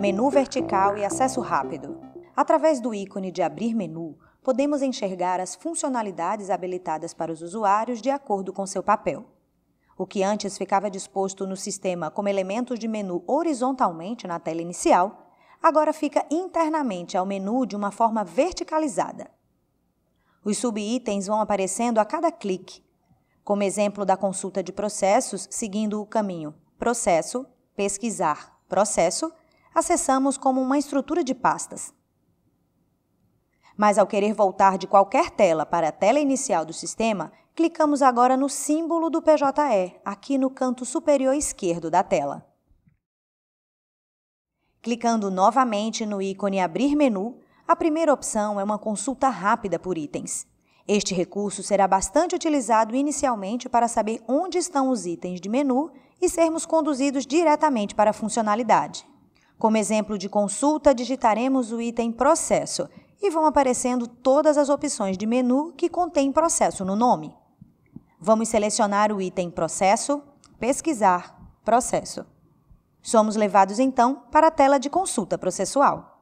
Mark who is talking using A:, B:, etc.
A: Menu vertical e acesso rápido. Através do ícone de Abrir Menu, podemos enxergar as funcionalidades habilitadas para os usuários de acordo com seu papel. O que antes ficava disposto no sistema como elementos de menu horizontalmente na tela inicial, agora fica internamente ao menu de uma forma verticalizada. Os subitens vão aparecendo a cada clique, como exemplo da consulta de processos seguindo o caminho processo, pesquisar, processo, acessamos como uma estrutura de pastas. Mas ao querer voltar de qualquer tela para a tela inicial do sistema, clicamos agora no símbolo do PJE, aqui no canto superior esquerdo da tela. Clicando novamente no ícone Abrir Menu, a primeira opção é uma consulta rápida por itens. Este recurso será bastante utilizado inicialmente para saber onde estão os itens de menu e sermos conduzidos diretamente para a funcionalidade. Como exemplo de consulta, digitaremos o item Processo e vão aparecendo todas as opções de menu que contém processo no nome. Vamos selecionar o item Processo, Pesquisar, Processo. Somos levados então para a tela de consulta processual.